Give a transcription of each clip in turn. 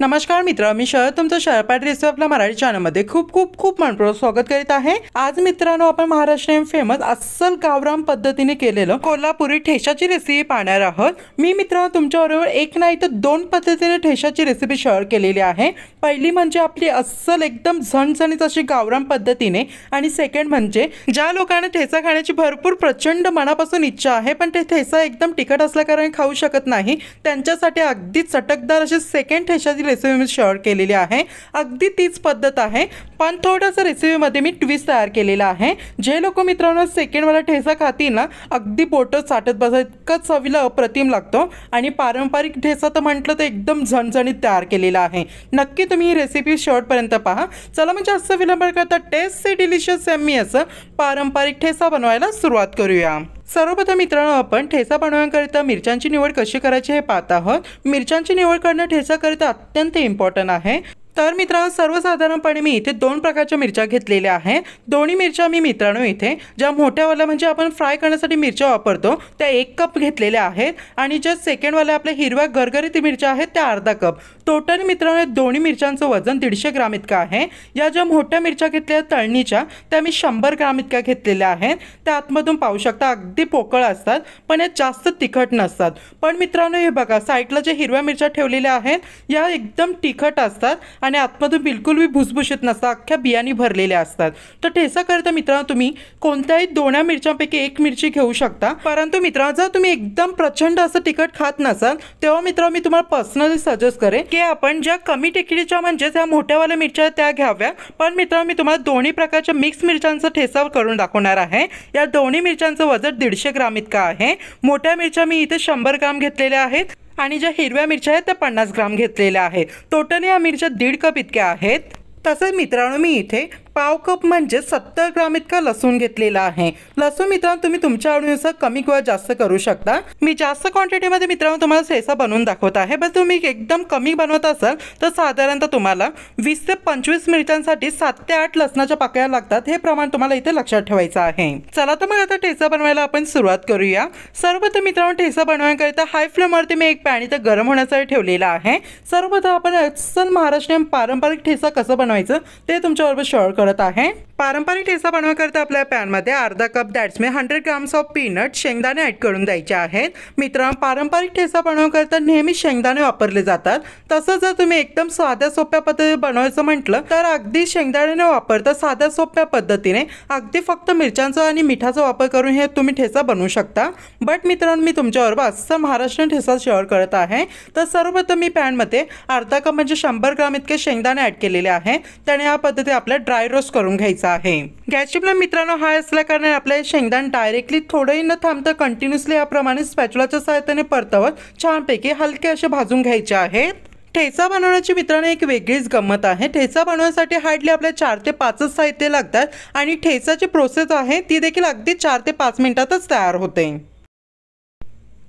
नमस्कार मित्र मी शरद तुमचं शहरपाट रेसिपी आपल्या मराठी चॅनलमध्ये खूप खूप खूप मनपूर्वक स्वागत करीत आहे आज मित्रांनो आपण महाराष्ट्रीयन फेमस अस्सल गावराम पद्धतीने केलेलं कोल्हापुरी ठेशाची रेसिपी पाहणार आहोत मी मित्रांनो तुमच्याबरोबर एक नाही तर दोन पद्धतीने ठेशाची रेसिपी शेअर केलेली आहे पहिली म्हणजे आपली अस्सल एकदम झणझणीत अशी गावराम पद्धतीने आणि सेकंड म्हणजे ज्या लोकांना ठेचा खाण्याची भरपूर प्रचंड मनापासून इच्छा आहे पण ते ठेचा एकदम तिखट असल्याकारणे खाऊ शकत नाही त्यांच्यासाठी अगदी चटकदार अशी सेकंड ठेशाची रेसिपी मी शेअर केलेली आहे अगदी तीच पद्धत आहे पण थोडंसं रेसिपीमध्ये मी ट्विस्ट तयार केलेला आहे जे लोक मित्रांनो सेकंडवाला ठेसा खातील ना अगदी बोटं साठत बसा इतकंच चवीला अप्रतिम लागतो आणि पारंपरिक ठेसा तर म्हटलं तर एकदम झणझणीत तयार केलेला आहे नक्की तुम्ही ही रेसिपी शेवटपर्यंत पहा चला म्हणजे असं विलंब करता टेस्ट से डिलिशियस सेमी असं पारंपरिक ठेसा बनवायला सुरुवात करूया सर्वप्रथम मित्रांनो आपण ठेचा बनवण्याकरिता मिरच्यांची निवड कशी करायची हे पाहत आहोत मिरच्यांची निवड करणं ठेचाकरिता अत्यंत इम्पॉर्टंट आहे तर मित्रांनो सर्वसाधारणपणे मी इथे दोन प्रकारच्या मिरच्या घेतलेल्या आहेत दोन्ही मिरच्या मी मित्रांनो इथे ज्या मोठ्यावाल्या म्हणजे आपण फ्राय करण्यासाठी मिरच्या वापरतो त्या एक कप घेतलेल्या आहेत आणि ज्या सेकंडवाल्या आपल्या हिरव्या घरघरीत मिरच्या आहेत त्या अर्धा कप टोटल मित्रांनो दोन्ही मिरच्यांचं वजन दीडशे ग्राम इतकं आहे या ज्या मोठ्या मिरच्या घेतलेल्या तळणीच्या त्या मी शंभर ग्राम इतक्या घेतलेल्या आहेत त्या आतमधून पाहू शकता अगदी पोकळ असतात पण या जास्त तिखट नसतात पण मित्रांनो हे बघा साईडला ज्या हिरव्या मिरच्या ठेवलेल्या आहेत या एकदम तिखट असतात आणि आतमधून बिलकुल बी भुसभुशीत नसतात अख्ख्या बियाणी भरलेल्या असतात तर ठेसाकरता मित्रांनो तुम्ही कोणत्याही दोन्या मिरच्यांपैकी एक मिरची घेऊ शकता परंतु मित्रांनो जर तुम्ही एकदम प्रचंड असं तिखट खात नसाल तेव्हा मित्रांनो मी तुम्हाला पर्सनली सजेस्ट करेन की आपण ज्या कमी टेकडीच्या म्हणजेच ह्या मोठ्यावाल्या मिरच्या त्या घ्याव्या पण मित्रांनो मी तुम्हाला दोन्ही प्रकारच्या मिक्स मिरच्यांचा ठेसा करून दाखवणार आहे या दोन्ही मिरच्यांचं वजन दीडशे ग्राम इतकं आहे मोठ्या मिरच्या मी इथे शंभर ग्राम घेतलेल्या आहेत आणि ज्या हिरव्या मिरच्या आहेत त्या पन्नास ग्राम घेतलेल्या आहेत टोटल या मिरच्या दीड कप इतक्या आहेत तसंच मित्रांनो मी इथे पाव कप म्हणजे सत्तर ग्राम इतका लसूण घेतलेला आहे लसूण मित्रांनो तुम्ही तुमच्या आवडीनुसार कमी किंवा जास्त करू शकता मी जास्त क्वांटिटीमध्ये मित्रांनो तुम्हाला सेसा बनवून दाखवत आहे बस तुम्ही एकदम कमी बनवत असाल तर साधारणतः तुम्हाला वीस ते पंचवीस मिनिटांसाठी सात ते आठ लसणाच्या पाकळ्या लागतात हे प्रमाण तुम्हाला इथे लक्षात ठेवायचं आहे चला तर मग आता ठेचा बनवायला आपण सुरुवात करूया सर्वप्रथम मित्रांनो ठेचा बनवण्याकरिता हाय फ्लेमवरती मी एक पॅन इथं गरम होण्यासाठी ठेवलेला आहे सर्वप्रथम आपण अस्सल महाराष्ट्रीयन पारंपरिक ठेचा कसं बनवायचं ते तुमच्याबरोबर शेअर कर करत आहे पारंपरिक ठेचा बनवण्याकरता आपल्या पॅनमध्ये अर्धा cup that's me hundred grams of peanut शेंगदाणे ऍड करून द्यायचे आहेत मित्रांनो पारंपरिक ठेचा बनवण्याकरता नेहमी शेंगदाणे वापरले जातात तसंच जर तुम्ही एकदम साध्या सोप्या पद्धतीने बनवायचं म्हटलं तर अगदी शेंगदाणे वापरता साध्या सोप्या पद्धतीने अगदी फक्त मिरच्यांचा आणि मिठाचा वापर करून हे तुम्ही ठेचा बनवू शकता बट मित्रांनो मी तुमच्याबरोबर असं महाराष्ट्र ठेचा शेअर करत आहे तर सर्वप्रथम मी पॅनमध्ये अर्धा कप म्हणजे शंभर ग्राम इतके शेंगदाणे ऍड केलेले आहे त्याने या पद्धती आपल्या ड्राय रोस्ट करून घ्यायचा आहे गॅस मित्रांनो हाय कारण आपले शेंगदाण डायरेक्टली थोडंही न थांबतं कंटिन्युअसली याप्रमाणे स्पॅच्युलाच्या सहाय्याने परतवत छानपैकी हलके असे भाजून घ्यायचे आहेत ठेचा बनवण्याची मित्रांनो एक वेगळीच गंमत आहे ठेचा बनवण्यासाठी हार्डली आपल्या चार ते पाचच साहित्य लागतात आणि ठेचाची प्रोसेस आहे ती देखील अगदी चार ते पाच मिनिटातच तयार होते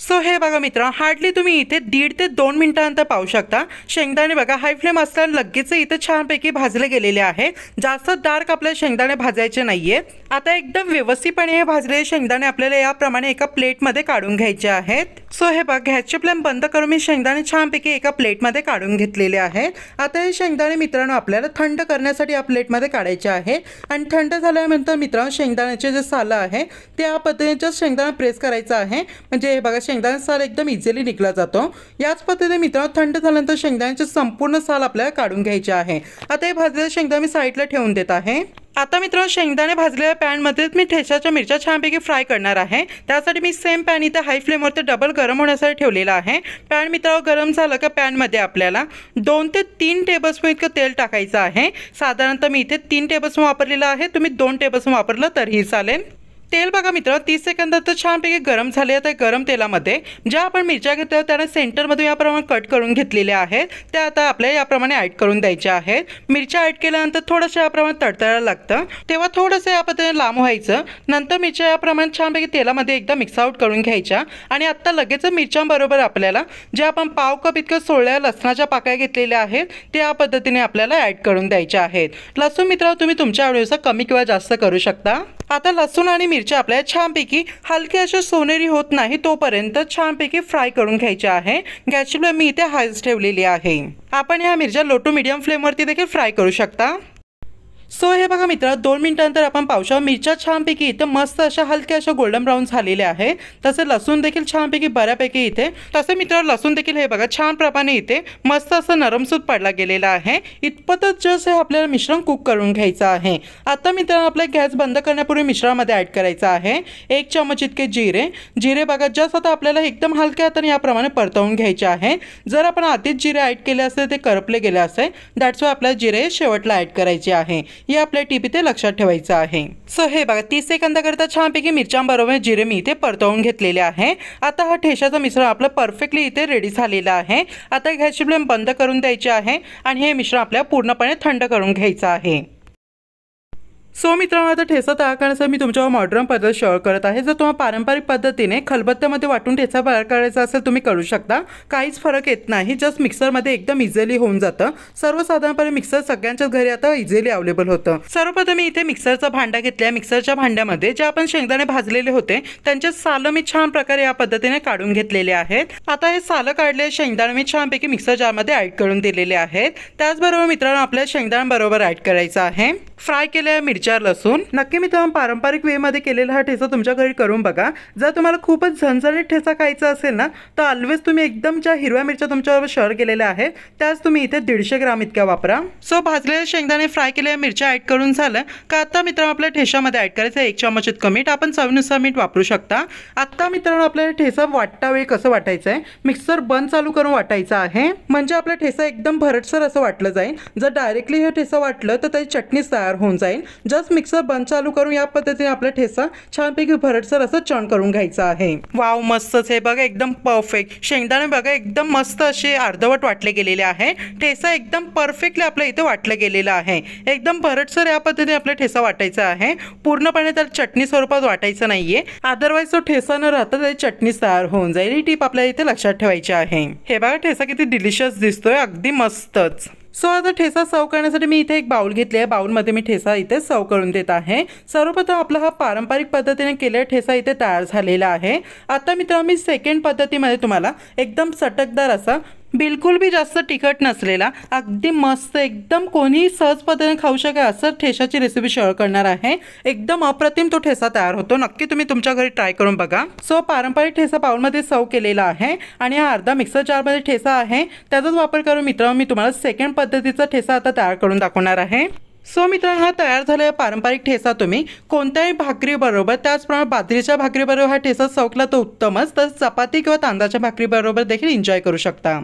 सो हे बघा मित्र हार्डली तुम्ही इथे दीड ते दोन मिनिटानंतर पाहू शकता शेंगदाणे बघा हाय फ्लेम असताना लगेच इथे छानपैकी भाजले गेलेले आहे जास्त डार्क आपल्याला शेंगदाणे भाजायचे नाहीये आता एकदम व्यवस्थितपणे हे भाजलेले शेंगदाणे आपल्याला याप्रमाणे एका प्लेटमध्ये काढून घ्यायचे आहेत सो हे बघ गॅसचे फ्लेम बंद करून मी शेंगदाणे छानपैकी एका प्लेटमध्ये काढून घेतलेले आहे आता हे शेंगदाणे मित्रांनो आपल्याला थंड करण्यासाठी या प्लेटमध्ये काढायचे आहे आणि थंड झाल्यानंतर मित्रांनो शेंगदाण्याचे जे सालं आहे त्या पद्धतीने शेंगदाणा प्रेस करायचं आहे म्हणजे हे बघा शेंगदाणे साल एकदम इझिली निघला जातो याच पद्धतीने मित्रांनो थंड झाल्यानंतर शेंगदाण्याची संपूर्ण साल आपल्याला काढून घ्यायचे आहे आता हे भाजलेले शेंगदाणे मी साईडला ठेवून देत आहे आता मित्रांनो शेंगदाणे भाजलेल्या पॅनमध्येच मी ठेच्याच्या मिरच्या छानपैकी फ्राय करणार आहे त्यासाठी मी सेम पॅन इथे हाय फ्लेमवरती डबल गरम होण्यासाठी ठेवलेला आहे पॅन मित्रांनो गरम झालं का पॅनमध्ये आपल्याला दोन ते तीन टेबलस्पून इतकं तेल टाकायचं आहे साधारणतः मी इथे तीन टेबलस्पून वापरलेलं आहे तुम्ही दोन टेबलस्पून वापरलं तरीही चालेल तेल बघा मित्र तीस सेकंदात छानपैकी गरम झाले आहे त्या गरम तेलामध्ये ज्या आपण मिरच्या घेतल्या त्याला सेंटरमधून याप्रमाणे कट करून घेतलेल्या आहेत त्या आता आपल्या याप्रमाणे ॲड करून द्यायच्या आहेत मिरच्या ॲड केल्यानंतर थोडंसं याप्रमाणे तडतळायला लागतं तेव्हा थोडंसं या पद्धतीने लांब व्हायचं नंतर मिरच्या याप्रमाणे छानपैकी तेलामध्ये एकदा मिक्स करून घ्यायच्या आणि आत्ता लगेच मिरच्यांबरोबर आपल्याला जे आपण पाव कप इतकं सोळ्या लसणाच्या पाकळ्या घेतलेल्या आहेत ते या पद्धतीने आपल्याला ॲड करून द्यायच्या आहेत लसूण मित्रांनो तुम्ही तुमच्या आवडीनुसार कमी किंवा जास्त करू शकता आता लसूण आणि मिरच्या आपल्या छानपैकी हलक्या अशा सोनेरी होत नाही तोपर्यंत छानपैकी फ्राय करून घ्यायचे आहे गॅसची फ्लेम मी इथे हायच ठेवलेली आहे आपण ह्या मिरच्या लो टू मिडियम फ्लेमवरती देखील फ्राय करू शकता सो हे बघा मित्रांनो दोन मिनिटांनंतर आपण पाहू मिरच्या छानपैकी इथं मस्त अशा हलक्या अशा गोल्डन ब्राऊन झालेल्या आहे तसे लसूण देखील छानपैकी बऱ्यापैकी इथे तसे मित्रांनो लसूण देखील हे बघा छान प्रमाणे इथे मस्त असं नरमसूत पडला गेलेला आहे इतपतच जस हे आपल्याला मिश्रण कुक करून घ्यायचं आहे आता मित्रांनो आपला गॅस बंद करण्यापूर्वी मिश्रणामध्ये ॲड करायचं आहे एक चमच इतके जिरे जिरे बघा जस आता आपल्याला एकदम हलक्या हाताने याप्रमाणे परतवून घ्यायचे आहे जर आपण आधीच जिरे ॲड केले असेल ते करपले गेले असेल दॅट्स वाय आपल्याला जिरे शेवटला ॲड करायचे आहे हे आपल्या टीप इथे लक्षात ठेवायचं आहे सो हे बघा तीस सेकंदाकरता छानपैकी मिरच्यांबरोबर जिरे मी इथे परतवून घेतलेले आहे आता हा ठेशाचं मिश्रण आपलं परफेक्टली इथे रेडी झालेलं आहे आता गॅसची फ्लेम बंद करून द्यायची आहे आणि हे मिश्रण आपल्याला पूर्णपणे थंड करून घ्यायचं आहे सो मित्रांनो आता ठेचा तयार करण्यासाठी मी तुमच्यावर मॉडर्न पद्धत शेअर करत आहे जर तुम्हाला पारंपरिक पद्धतीने खलबत्त्यामध्ये वाटून ठेचा तयार करायचा असेल तुम्ही करू शकता काहीच फरक येत नाही जस्ट मिक्सरमध्ये एकदम इझिली होऊन जातं सर्वसाधारणपणे मिक्सर सगळ्यांच्याच घरी आता इझिली अवेलेबल होतं सर्वप्रथम मी इथे मिक्सरचा भांडा घेतल्या मिक्सरच्या भांड्यामध्ये जे आपण शेंगदाणे भाजलेले होते त्यांचे सालं मी छान प्रकारे या पद्धतीने काढून घेतलेले आहेत आता हे सालं काढले शेंगदाणे मी छानपैकी मिक्सर जारमध्ये ॲड करून दिलेले आहेत त्याचबरोबर मित्रांनो आपल्या शेंगदाण्याबरोबर ॲड करायचं आहे फ्राय केलेल्या मिरची विचार लसून नक्की मी तुम्हाला पारंपरिक वेमध्ये केलेला हा ठेचा तुमच्या घरी करून बघा जर तुम्हाला खूपच झणझणीत ठेचा खायचा असेल ना तर ऑलवेज तुम्ही एकदम ज्या हिरव्या मिरच्या तुमच्यावर शहर केलेल्या आहेत त्याच तुम्ही इथे दीडशे ग्राम इतक्या वापरा सो भाजलेल्या शेंगदाणे फ्राय केलेल्या मिरच्या ऍड करून झालं का आता मित्रांनो आपल्या ठेशामध्ये ऍड करायचं एक चमच इतकं मीठ आपण चवीनुसार मीठ वापरू शकता आत्ता मित्रांनो आपल्याला ठेचा वाटता वेळी कसं वाटायचं आहे मिक्सर बंद चालू करून वाटायचं आहे म्हणजे आपला ठेसा एकदम भरटसर असं वाटलं जाईल जर डायरेक्टली हे ठेसा वाटलं तर त्याची चटणीच तयार होऊन जाईल जस्ट मिक्सर बंद चालू करून या पद्धतीने आपला ठेचा छानपैकी भरटसर असं चण करून घ्यायचा आहे वाव मस्तच हे बघा एकदम परफेक्ट शेंगदाणे बघा एकदम मस्त असे अर्धवट वाटले गेलेले आहे ठेसा एकदम परफेक्टली आपल्या इथे वाटलं गेलेला आहे एकदम भरटसर या पद्धतीने आपला ठेसा वाटायचा आहे पूर्णपणे तर चटणी स्वरूपात वाटायचं नाहीये अदरवाईज तो ठेसा न राहता त्याची चटणी तयार होऊन जाईल ही टीप आपल्या इथे लक्षात ठेवायची आहे हे बघा ठेसा किती डिलिशियस दिसतोय अगदी मस्तच सो आता ठेसा सर्व करण्यासाठी मी इथे एक बाउल घेतली आहे बाउलमध्ये मी ठेसा इथे सर्व करून देत आहे सर्वप्रथम आपला हा पारंपरिक पद्धतीने केलेला ठेसा इथे तयार झालेला आहे आता मित्रांनो मी सेकंड पद्धतीमध्ये तुम्हाला एकदम सटकदार असा बिलकुल बी जास्त तिखट नसलेला अगदी मस्त एकदम कोणीही सहज पद्धतीने खाऊ शकेल असं ठेशाची रेसिपी शेअर करणार आहे एकदम अप्रतिम तो ठेसा तयार होतो नक्की तुम्ही तुमच्या घरी ट्राय करून बघा सो पारंपरिक ठेसा पाऊलमध्ये सर्व केलेला आहे आणि हा अर्धा मिक्सर जारमध्ये ठेसा आहे त्याचाच वापर करून मित्रांनो मी तुम्हाला सेकंड पद्धतीचा ठेसा आता तयार करून दाखवणार आहे सो मित्रांनो हा तयार झालेला पारंपरिक ठेसा तुम्ही कोणत्याही भाकरीबरोबर त्याचप्रमाणे बाजरीच्या भाकरीबरोबर हा ठेसा सौकला तर उत्तमच तर चपाती किंवा तांदळाच्या भाकरीबरोबर देखील एन्जॉय करू शकता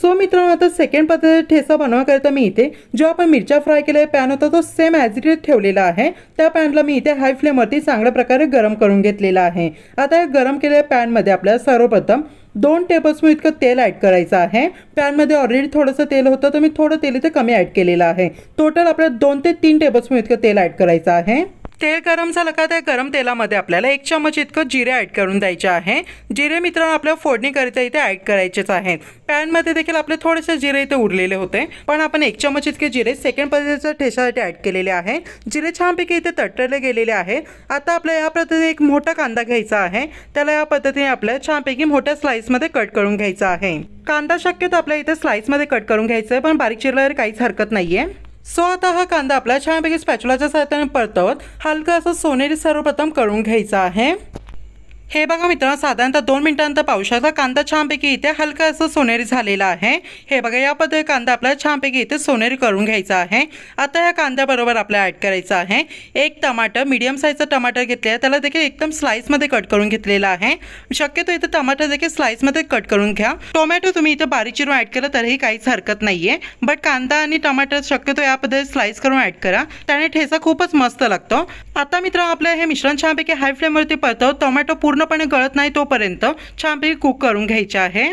सो मित्रांनो आता सेकंड पद्धतीचा ठेसा बनवण्याकरिता मी इथे जो आपण मिरच्या फ्राय केलेला पॅन होता तो सेम ॲज इट इज ठेवलेला आहे त्या पॅनला मी इथे हाय फ्लेमवरती चांगल्या प्रकारे गरम करून घेतलेला आहे आता या गरम केलेल्या पॅनमध्ये आपल्याला सर्वप्रथम दोन टेबलस्पून इतकं तेल ॲड करायचं आहे पॅनमध्ये ऑलरेडी थोडंसं तेल होतं तर मी थोडं तेल इथे कमी ॲड केलेलं आहे टोटल आपल्याला दोन ते तीन टेबलस्पून इतकं तेल ॲड करायचं आहे तेल गरम झालं का त्या गरम तेलामध्ये आपल्याला एक चमच इतकं जिरे ॲड करून द्यायचे आहे जिरे मित्रांनो आपल्या फोडणीकरिता इथे ॲड करायचेच आहेत पॅनमध्ये देखील आपले थोडेसे जिरे इथे उरलेले होते पण आपण एक चमच इतके जिरे सेकंड पद्धतीच्या ठेशासाठी ॲड केलेले आहे जिरे छानपैकी इथे तटले गेलेले आहे आता आपल्या या पद्धतीने एक मोठा कांदा घ्यायचा आहे त्याला या पद्धतीने आपल्याला छानपैकी मोठ्या स्लाईसमध्ये कट करून घ्यायचा आहे कांदा शक्यतो आपल्या इथे स्लाईसमध्ये कट करून घ्यायचं आहे पण बारीक चिरल्यावर काहीच हरकत नाही आहे सो आता हा कांदा आपल्या छानपैकी स्पॅचुलाच्या सहाय्याने परतवत हलका असं सोनेरी सर्वप्रथम करून घ्यायचा आहे हे बघा मित्रांनो साधारणतः दोन मिनिटांनंतर पाहू शकता कांदा छानपैकी इथे हलका असं सोनेरी झालेला आहे हे बघा या पद्धती कांदा आपल्याला छानपैकी इथे सोनेरी करून घ्यायचा आहे आता ह्या कांद्याबरोबर आपल्याला ॲड करायचं आहे एक टमाटर मीडियम साईजचं टमाटर आहे त्याला देखील एकदम स्लाईसमध्ये कट करून घेतलेला आहे शक्यतो इथे टमाटर देखील स्लाईसमध्ये कट करून घ्या टोमॅटो तुम्ही इथे बारीक चिरून ॲड केलं तरीही काहीच हरकत नाही बट कांदा आणि टमाटर शक्यतो या पद्धतीत स्लाईस करून ॲड करा त्याने ठेचा खूपच मस्त लागतो आता मित्रांनो आपलं हे मिश्रण छानपैकी हाय फ्लेमवरती पळतो टोमॅटो पूर्ण पूर्णपणे गळत नाही तोपर्यंत छानपैकी कुक करून घ्यायचे आहे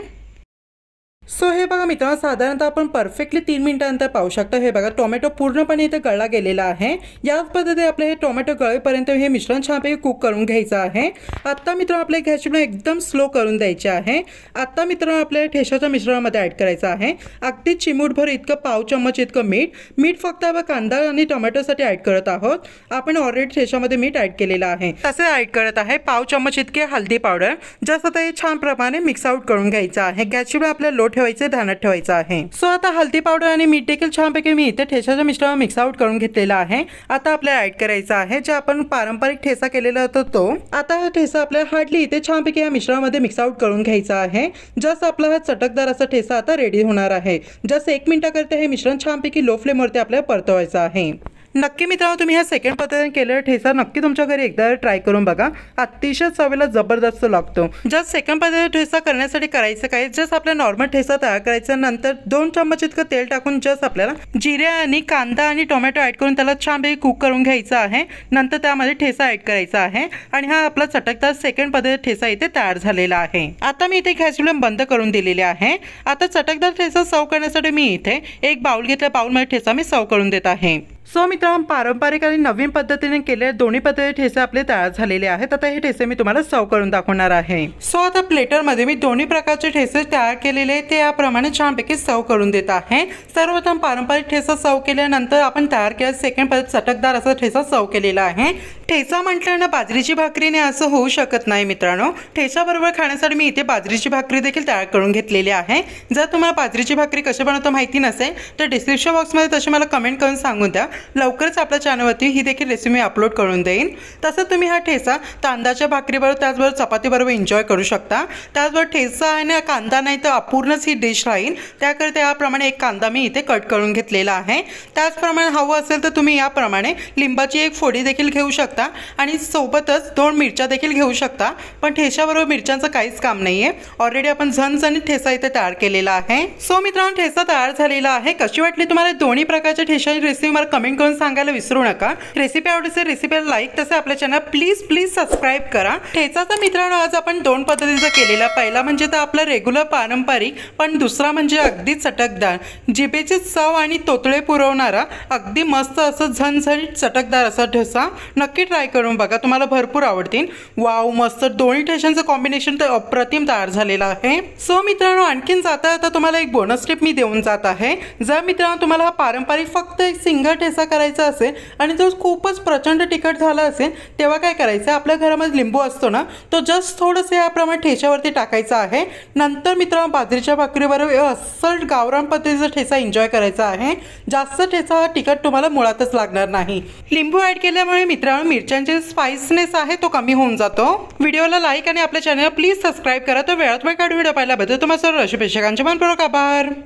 सो हे बघा मित्रांनो साधारणतः आपण परफेक्टली तीन मिनिटानंतर पाहू शकतो हे बघा टोमॅटो पूर्णपणे इथे गळला गेलेला आहे याच पद्धतीने आपले हे टोमॅटो गळेपर्यंत हे मिश्रण छानपैकी कुक करून घ्यायचं आहे आत्ता मित्रांनो आपल्या गॅस एकदम स्लो करून द्यायचे आहे आत्ता मित्रांनो आपल्याला ठेशाच्या मिश्रणामध्ये ॲड करायचं आहे अगदी चिमूटभर इतकं पाव चम्मच इतकं मीठ मीठ फक्त आपण कांदा आणि टोमॅटोसाठी ॲड करत आहोत आपण ऑलरेडी ठेशामध्ये मीठ ॲड केलेलं आहे तसे ॲड करत आहे पाव चम्मच इतके हल्दी पावडर जसं ते छान प्रमाणे मिक्स आउट करून घ्यायचं आहे गॅस आपल्या लोट ठेवायचे ध्यानात ठेवायचं आहे सो आता हल्दी पावडर आणि मीठ देखील छानपैकी मी इथे ठेसाच्या मिश्रणावर मिक्स आउट करून घेतलेला आहे आता आपल्याला ऍड करायचा आहे जे आपण पारंपरिक ठेसा केलेला होतो तो आता हा ठेसा आपल्याला हार्डली इथे छानपैकी या मिश्रणामध्ये मिक्स आउट करून घ्यायचा आहे जसं आपला हा चटकदार असा ठेसा आता रेडी होणार आहे जसं एक मिनिटाकरता हे मिश्रण छानपैकी लो फ्लेमवरती आपल्याला परतवायचं आहे नक्की मित्रांनो तुम्ही ह्या सेकंड पद्धतीने केलेला ठेचा नक्की तुमच्या घरी एकदा ट्राय करून बघा अतिशय चवेला जबरदस्त लागतो जस्ट सेकंड पद्धतीने ठेचा करण्यासाठी करायचं काय जस्ट आपल्या नॉर्मल ठेचा तयार करायचा नंतर दोन चम्मच इतकं तेल टाकून जस्ट आपल्याला जिरे आणि कांदा आणि टोमॅटो ॲड करून त्याला पैकी कुक करून घ्यायचा आहे नंतर त्यामध्ये ठेचा ॲड करायचा आहे आणि हा आपला चटकदार सेकंड पद्धतीने ठेचा इथे तयार झालेला आहे आता मी इथे गॅस बंद करून दिलेले आहे आता चटकदार ठेचा सर्व करण्यासाठी मी इथे एक बाउल घेतला बाउलमध्ये ठेचा मी सर्व करून देत आहे सो मित्रांनो पारंपरिक आणि नवीन पद्धतीने केलेले दोन्ही पद्धती ठेसे आपले तयार झालेले आहेत आता हे ठेसे मी तुम्हाला सर्व करून दाखवणार आहे सो आता प्लेटरमध्ये मी दोन्ही प्रकारचे ठेसे तयार केलेले ते याप्रमाणे छानपैकी सर्व करून देत आहे सर्वप्रथम पारंपरिक ठेसा सर्व केल्यानंतर आपण तयार केला सेकंड पद्धत चटकदार असा ठेसा सर्व केलेला आहे ठेचा म्हटल्यानं बाजरीची भाकरीने असं होऊ शकत नाही मित्रांनो ठेसाबरोबर खाण्यासाठी मी इथे बाजरीची भाकरी देखील तयार करून घेतलेली आहे जर तुम्हाला बाजरीची भाकरी कशी बनवतो माहिती नसेल तर डिस्क्रिप्शन बॉक्समध्ये तसे मला कमेंट करून सांगून द्या लवकरच आपल्या चॅनलवरती ही देखील रेसिपी अपलोड करून देईन तसंच तुम्ही हा ठेसा तांदाच्या भाकरीबरोबर त्याचबरोबर चपातीबरोबर एन्जॉय करू शकता त्याचबरोबर ठेसा आहे ना कांदा नाही तर अपूर्णच ही डिश राहील त्याकरिता याप्रमाणे एक कांदा मी इथे कट करून घेतलेला आहे त्याचप्रमाणे हवं असेल तर तुम्ही याप्रमाणे लिंबाची एक फोडी देखील घेऊ शकता आणि सोबतच दोन मिरच्या देखील घेऊ शकता पण ठेशाबरोबर मिरच्यांचं काहीच काम नाही आहे ऑलरेडी आपण झनझणीत ठेसा इथे तयार केलेला आहे सो मित्रांनो ठेसा तयार झालेला आहे कशी वाटली तुम्हाला दोन्ही प्रकारच्या ठेशाची रेसिपी मला कमेंट कमेंट करून सांगायला विसरू नका रेसिपी आवडीचे रेसिपीला लाईक तसे आपल्या चॅनल प्लीज प्लीज सबस्क्राईब करा ठेचाचा मित्रांनो आज आपण दोन पद्धतीचा केलेला पहिला म्हणजे तर आपला रेग्युलर पारंपरिक पण दुसरा म्हणजे अगदी चटकदार जिभेची चव आणि तोतळे पुरवणारा अगदी मस्त असं झणझणीत चटकदार असा ढसा नक्की ट्राय करून बघा तुम्हाला भरपूर आवडतील वाव मस्त दोन्ही ठेशांचं कॉम्बिनेशन तर अप्रतिम तयार झालेलं आहे सो मित्रांनो आणखीन जाता आता तुम्हाला एक बोनस टिप मी देऊन जात आहे जर मित्रांनो तुम्हाला हा पारंपरिक फक्त एक सिंगल कसा करायचा असेल आणि जर खूपच प्रचंड तिखट झाला असेल तेव्हा काय करायचं आपल्या घरामध्ये लिंबू असतो ना तो जस्ट थोडंसं याप्रमाणे ठेच्यावरती टाकायचा आहे नंतर मित्रांनो बाजरीच्या भाकरीवर अस्सल गावरान पद्धतीचा ठेचा एन्जॉय करायचा आहे जास्त ठेचा तिखट तुम्हाला मुळातच लागणार नाही लिंबू ॲड केल्यामुळे मित्रांनो मिरच्यांचे स्पाइसनेस आहे तो कमी होऊन जातो व्हिडिओला लाईक आणि आपल्या चॅनलला प्लीज सबस्क्राईब करा तो वेळात वेळ काढून व्हिडिओ पाहिल्याबद्दल तुम्हाला सर्व रशी प्रेक्षकांचे मनपूर्वक आभार